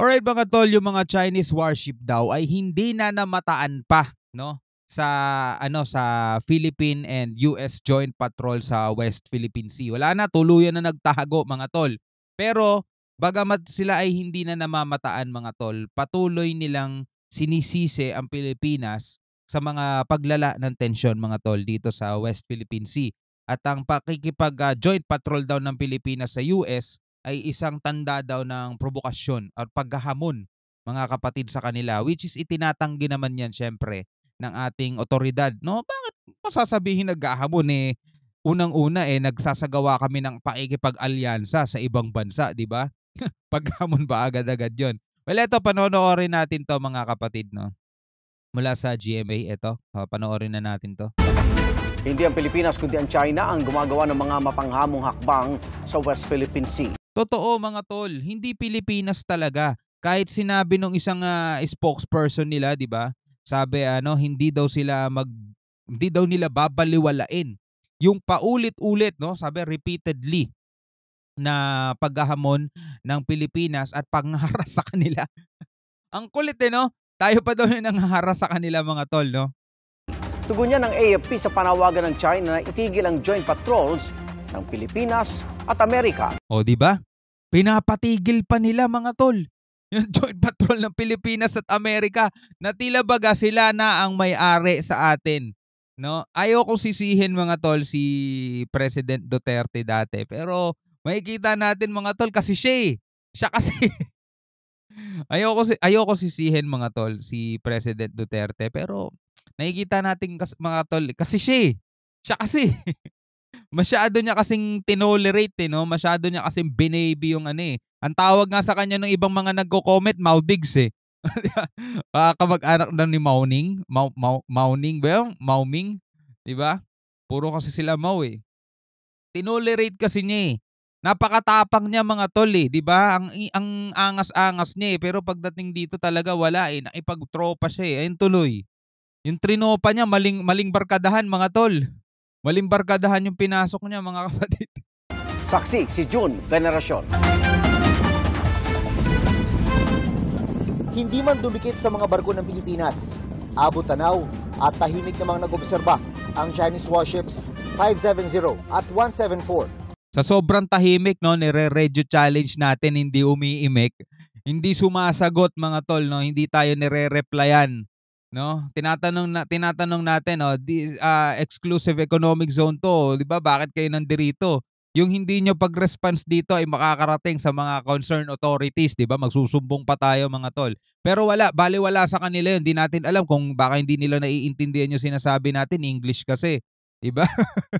Alright mga tol, yung mga Chinese warship daw ay hindi na namataan pa, no? sa ano sa Philippine and US Joint Patrol sa West Philippine Sea. Wala na tuluyan na nagtago mga tol. Pero bagamat sila ay hindi na namamataan mga tol, patuloy nilang sinisisi ang Pilipinas sa mga paglala ng tensyon mga tol dito sa West Philippine Sea. At ang pakikipag uh, joint patrol daw ng Pilipinas sa US ay isang tanda daw ng provokasyon at paghahamon mga kapatid sa kanila which is itinatanggi naman yan syempre ng ating otoridad. No, bakit masasabihin naghahamon eh unang-una eh nagsasagawa kami ng paikipag-alyansa sa ibang bansa, di ba? Paghamon ba agad-agad 'yon. Well, ito panoorin natin 'to mga kapatid, no. Mula sa GMA ito. Oh, panoorin na natin 'to. Hindi ang Pilipinas kundi ang China ang gumagawa ng mga mapanghamong hakbang sa West Philippine Sea. Totoo mga tol, hindi Pilipinas talaga. Kahit sinabi nung isang uh, spokesperson nila, 'di ba? Sabi ano, hindi daw sila mag hindi daw nila babaliwalain yung paulit-ulit, no? Sabi repeatedly na paghahamon ng Pilipinas at pangharas sa kanila. ang kulit eh, no? Tayo pa daw yung nangharas sa kanila mga tol, no? Tugon ng AFP sa panawagan ng China na itigil ang joint patrols ng Pilipinas at Amerika. O di ba? Pinapatigil pa nila mga tol. Yung joint patrol ng Pilipinas at Amerika na tila baga sila na ang may-ari sa atin. No? Ayoko sisihin mga tol si President Duterte dati. Pero makikita natin mga tol kasi siya eh. Siya kasi. ayoko, ko, ayaw sisihin mga tol si President Duterte. Pero Nakikita natin kas- mga tol, kasi siya eh. Siya kasi. Eh. masyado niya kasing tinolerate eh, no? Masyado niya kasing binaby yung ano eh. Ang tawag nga sa kanya ng ibang mga nagko-comment, Maudigs eh. Baka kamag-anak na ni Mauning. Mau, mau, Mauning ba yung? Mauming? Diba? Puro kasi sila mau eh. Tinolerate kasi niya eh. Napakatapang niya mga tol eh, 'di ba? Ang ang angas-angas niya eh, pero pagdating dito talaga wala eh, nakipagtropa siya eh. Ayun tuloy. Yung trinopa niya, maling, maling barkadahan mga tol. Maling barkadahan yung pinasok niya mga kapatid. Saksi si June Veneracion. Hindi man dumikit sa mga barko ng Pilipinas, abot-tanaw at tahimik namang nag-obserba ang Chinese warships 570 at 174. Sa sobrang tahimik no, nire-radio challenge natin, hindi umiimik, hindi sumasagot mga tol, no? hindi tayo nire-replyan no? Tinatanong na tinatanong natin oh, di, uh, exclusive economic zone to, oh, 'di ba? Bakit kayo nandirito? Yung hindi nyo pag-response dito ay makakarating sa mga concern authorities, 'di ba? Magsusumbong pa tayo mga tol. Pero wala, baliwala sa kanila 'yun. Hindi natin alam kung baka hindi nila naiintindihan yung sinasabi natin, English kasi, 'di ba?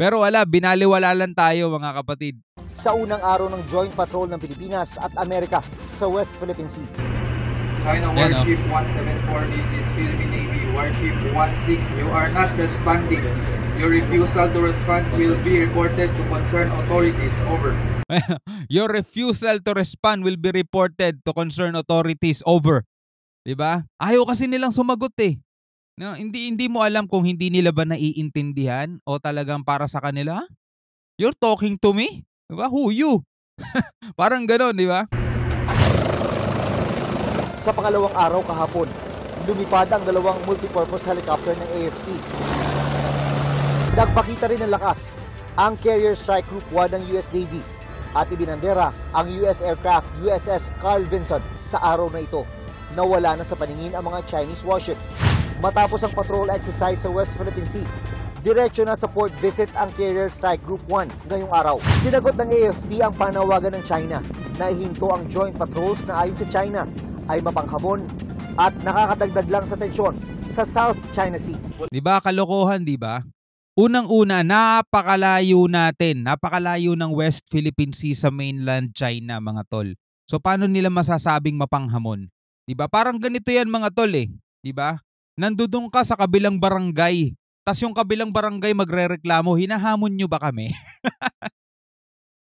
Pero wala, binaliwala lang tayo mga kapatid. Sa unang araw ng Joint Patrol ng Pilipinas at Amerika sa West Philippine Sea, China Ayan, Warship no? 174, this is Philippine Navy Warship 16. You are not responding. Your refusal to respond will be reported to concerned authorities. Over. Oh. Your refusal to respond will be reported to concerned authorities. Over. 'Di ba? Ayaw kasi nilang sumagot eh. No, hindi hindi mo alam kung hindi nila ba naiintindihan o talagang para sa kanila. You're talking to me? 'Di ba? Who you? Parang ganon, 'di ba? Sa pangalawang araw kahapon, lumipad ang dalawang multipurpose helicopter ng AFP. Nagpakita rin ng lakas ang Carrier Strike Group 1 ng US Navy at ibinandera ang US aircraft USS Carl Vinson sa araw na ito. Nawala na sa paningin ang mga Chinese warship. Matapos ang patrol exercise sa West Philippine Sea, Diretso na sa port visit ang Carrier Strike Group 1 ngayong araw. Sinagot ng AFP ang panawagan ng China na ihinto ang joint patrols na ayon sa China ay mapanghamon at nakakadagdag lang sa tensyon sa South China Sea. 'Di ba kalokohan, 'di ba? Unang-una, napakalayo natin. Napakalayo ng West Philippine Sea sa mainland China, mga tol. So paano nila masasabing mapanghamon? 'Di ba? Parang ganito 'yan, mga tol eh. 'Di ba? Nandudun ka sa kabilang barangay. Tapos yung kabilang barangay magrereklamo, hinahamon nyo ba kami?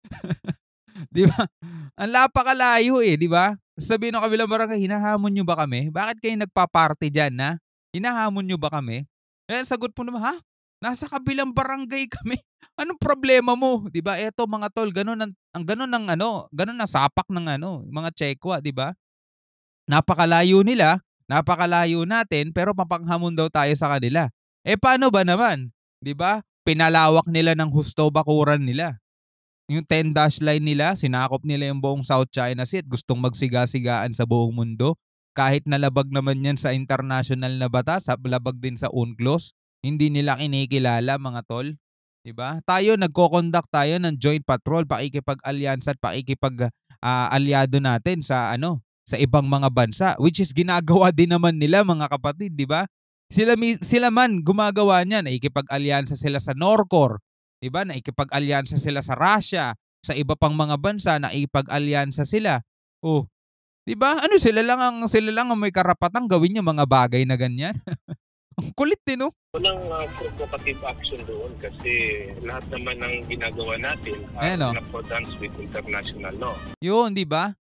di ba? Ang lapakalayo eh, di ba? Sabihin ng kabilang barangay, hinahamon nyo ba kami? Bakit kayo nagpa-party dyan, ha? Hinahamon nyo ba kami? Eh, sagot po naman, ha? Nasa kabilang barangay kami. Anong problema mo? 'Di ba? Eto mga tol, ganun ang, ang ganun ng ano, ganun ang sapak ng ano, mga Chekwa, 'di ba? Napakalayo nila, napakalayo natin, pero mapanghamon daw tayo sa kanila. Eh paano ba naman? 'Di ba? Pinalawak nila ng husto bakuran nila yung 10 dash line nila, sinakop nila yung buong South China Sea at gustong magsiga-sigaan sa buong mundo. Kahit nalabag naman yan sa international na batas, labag din sa UNCLOS, hindi nila kinikilala mga tol. Diba? Tayo, nagko-conduct tayo ng joint patrol, pakikipag-alyansa at pakikipag-alyado ah, uh, natin sa ano sa ibang mga bansa which is ginagawa din naman nila mga kapatid, di ba? Sila sila man gumagawa niyan, ikipag-alyansa sila sa Norcor, 'Di na Naikipag-alyansa sila sa Russia, sa iba pang mga bansa naikipag-alyansa sila. Oh, 'di ba? Ano sila lang ang sila lang ang may karapatang gawin yung mga bagay na ganyan. ang kulit din, no? Oh. Unang uh, ah, provocative action doon kasi lahat naman ng ginagawa natin ay oh. in accordance with international law. Yun, di ba?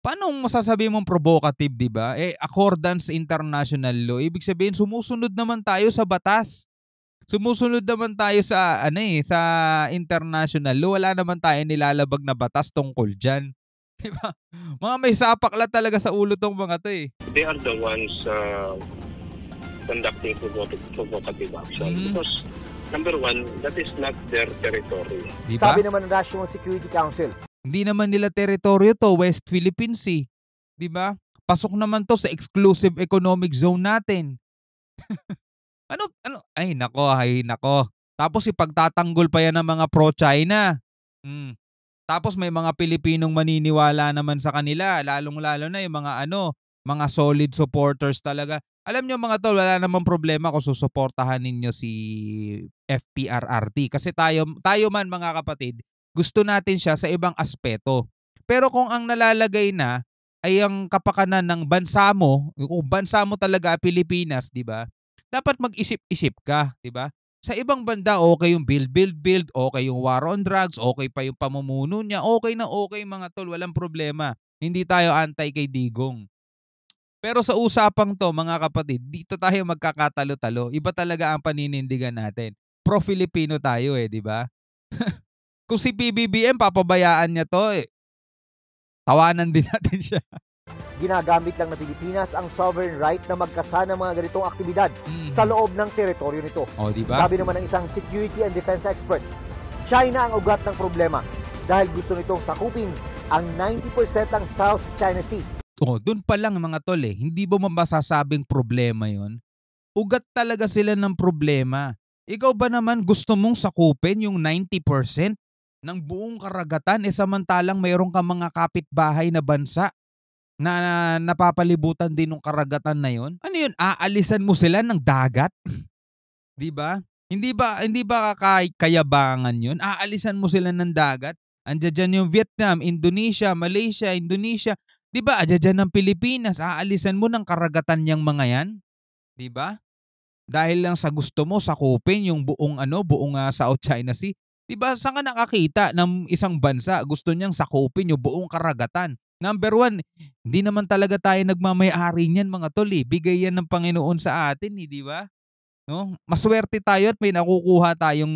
Paano masasabi mong provocative, di ba? Eh, accordance international law. Ibig sabihin, sumusunod naman tayo sa batas. Sumusunod naman tayo sa ano eh, sa international law. Wala naman tayo nilalabag na batas tungkol diyan. 'Di ba? Mga may sapak sapakla talaga sa ulo tong mga 'to eh. They are the ones uh, conducting provocative action mm. because number one, that is not their territory. Diba? Sabi naman ng National Security Council. Hindi naman nila teritoryo to, West Philippine Sea. Eh. 'Di ba? Pasok naman to sa exclusive economic zone natin. Ano, ano, ay nako, ay nako. Tapos ipagtatanggol pa yan ng mga pro-China. Mm. Tapos may mga Pilipinong maniniwala naman sa kanila, lalong-lalo na yung mga ano, mga solid supporters talaga. Alam nyo mga tol, wala namang problema kung susuportahan ninyo si FPRRT. Kasi tayo, tayo man mga kapatid, gusto natin siya sa ibang aspeto. Pero kung ang nalalagay na ay ang kapakanan ng bansa mo, kung bansa mo talaga Pilipinas, di ba? dapat mag-isip-isip ka, 'di ba? Sa ibang banda, okay yung build, build, build, okay yung war on drugs, okay pa yung pamumuno niya, okay na okay mga tol, walang problema. Hindi tayo antay kay Digong. Pero sa usapang to, mga kapatid, dito tayo magkakatalo-talo. Iba talaga ang paninindigan natin. Pro-Filipino tayo eh, di ba? Kung si PBBM, papabayaan niya to, eh, tawanan din natin siya ginagamit lang ng Pilipinas ang sovereign right na magkasana mga ganitong aktibidad mm sa loob ng teritoryo nito. Oh, diba? Sabi naman ng isang security and defense expert, China ang ugat ng problema dahil gusto nitong sakupin ang 90% ng South China Sea. Oh, doon pa lang mga tol eh, hindi ba masasabing problema yon? Ugat talaga sila ng problema. Ikaw ba naman gusto mong sakupin yung 90% ng buong karagatan e eh, samantalang mayroon ka mga kapitbahay na bansa na, na napapalibutan din ng karagatan na yon? Ano yun? Aalisan mo sila ng dagat? 'Di ba? Hindi ba hindi ba kay kayabangan yun? Aalisan mo sila ng dagat? Andiyan yung Vietnam, Indonesia, Malaysia, Indonesia. 'Di ba? Andiyan ang Pilipinas. Aalisan mo ng karagatan yang mga 'yan? 'Di ba? Dahil lang sa gusto mo sakupin yung buong ano, buong uh, South China Sea. 'Di ba? Saan ka nakakita ng isang bansa gusto niyang sakupin yung buong karagatan? Number one, hindi naman talaga tayo nagmamayari niyan mga tol eh. Bigay yan ng Panginoon sa atin eh, di ba? No? Maswerte tayo at may nakukuha tayong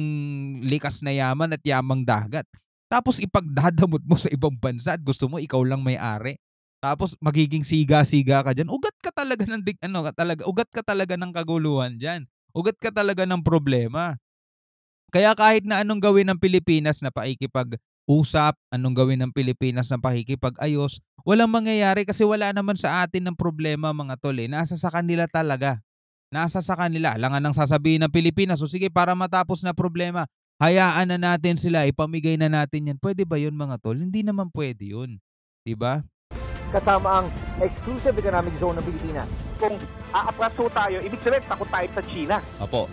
likas na yaman at yamang dagat. Tapos ipagdadamot mo sa ibang bansa at gusto mo ikaw lang may-ari. Tapos magiging siga-siga ka diyan. Ugat ka talaga ng dig ano, talaga ugat ka talaga ng kaguluhan diyan. Ugat ka talaga ng problema. Kaya kahit na anong gawin ng Pilipinas na paikipag usap, anong gawin ng Pilipinas ng pakikipag-ayos, walang mangyayari kasi wala naman sa atin ng problema mga tol eh. Nasa sa kanila talaga. Nasa sa kanila. Alangan ang sasabihin ng Pilipinas. So sige, para matapos na problema, hayaan na natin sila, ipamigay na natin yan. Pwede ba yun mga tol? Hindi naman pwede yun. ba? Diba? Kasama ang exclusive economic zone ng Pilipinas. Kung aapraso tayo, ibig sabihin takot tayo sa China. Opo.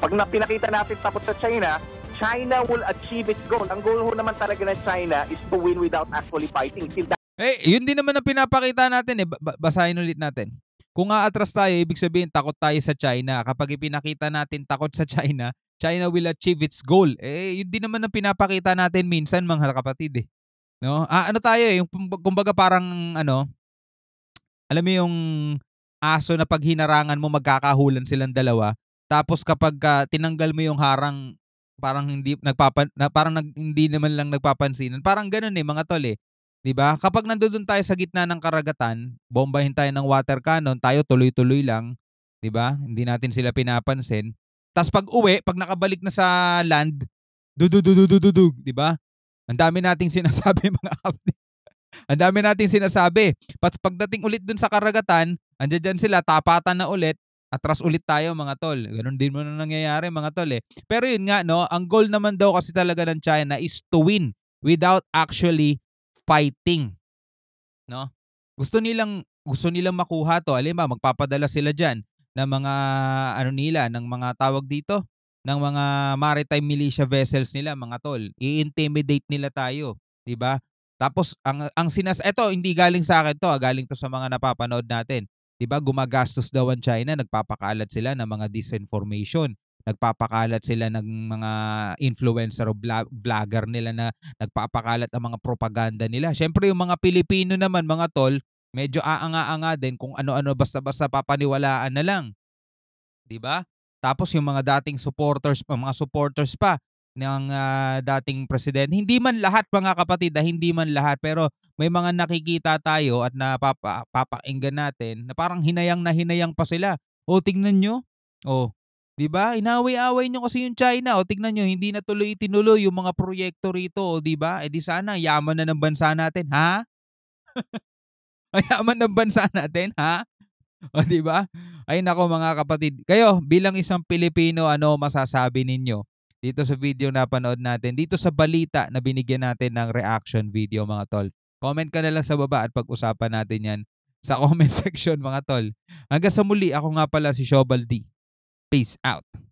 Pag na pinakita natin takot sa China, China will achieve its goal. Ang goal ho naman talaga ng China is to win without actually fighting. Till Eh, yun din naman ang pinapakita natin eh. Basahin ulit natin. Kung aatras tayo, ibig sabihin takot tayo sa China. Kapag ipinakita natin takot sa China, China will achieve its goal. Eh, yun din naman ang pinapakita natin minsan mga kapatid eh. No? Ah, ano tayo eh, yung kumbaga parang ano, alam mo yung aso na pag hinarangan mo magkakahulan silang dalawa, tapos kapag uh, tinanggal mo yung harang, parang hindi nagpapan na, parang nag, hindi naman lang nagpapansin. Parang ganoon eh mga tol eh. 'Di ba? Kapag nandoon tayo sa gitna ng karagatan, bombahin tayo ng water cannon, tayo tuloy-tuloy lang, 'di ba? Hindi natin sila pinapansin. Tapos pag uwi, pag nakabalik na sa land, dududududududug, 'di ba? Ang dami nating sinasabi mga kapatid. Ang dami nating sinasabi. Pag pagdating ulit dun sa karagatan, andiyan sila, tapatan na ulit, atras ulit tayo mga tol. Ganun din mo na nangyayari mga tol eh. Pero yun nga no, ang goal naman daw kasi talaga ng China is to win without actually fighting. No? Gusto nilang gusto nilang makuha to. Alin ba, magpapadala sila diyan ng mga ano nila, ng mga tawag dito, ng mga maritime militia vessels nila mga tol. I-intimidate nila tayo, 'di ba? Tapos ang ang sinas ito hindi galing sa akin to, ah. galing to sa mga napapanood natin. 'Di ba? Gumagastos daw ang China, nagpapakalat sila ng mga disinformation nagpapakalat sila ng mga influencer o vlogger nila na nagpapakalat ng mga propaganda nila. Siyempre yung mga Pilipino naman mga tol, medyo aanga-anga din kung ano-ano basta-basta papaniwalaan na lang. 'Di ba? Tapos yung mga dating supporters, mga supporters pa, ng uh, dating presidente. Hindi man lahat mga kapatid, ah, hindi man lahat pero may mga nakikita tayo at napapakinggan natin na parang hinayang na hinayang pa sila. O tingnan nyo, o 'di ba? Inaway-away nyo kasi yung China. O tingnan nyo, hindi na tuloy itinuloy yung mga proyekto rito, o 'di ba? Eh di sana yaman na ng bansa natin, ha? yaman ng bansa natin, ha? O di ba? Ay nako mga kapatid, kayo bilang isang Pilipino, ano masasabi ninyo? dito sa video na panood natin, dito sa balita na binigyan natin ng reaction video mga tol. Comment ka na lang sa baba at pag-usapan natin yan sa comment section mga tol. Hanggang sa muli, ako nga pala si Shobaldi. D. Peace out.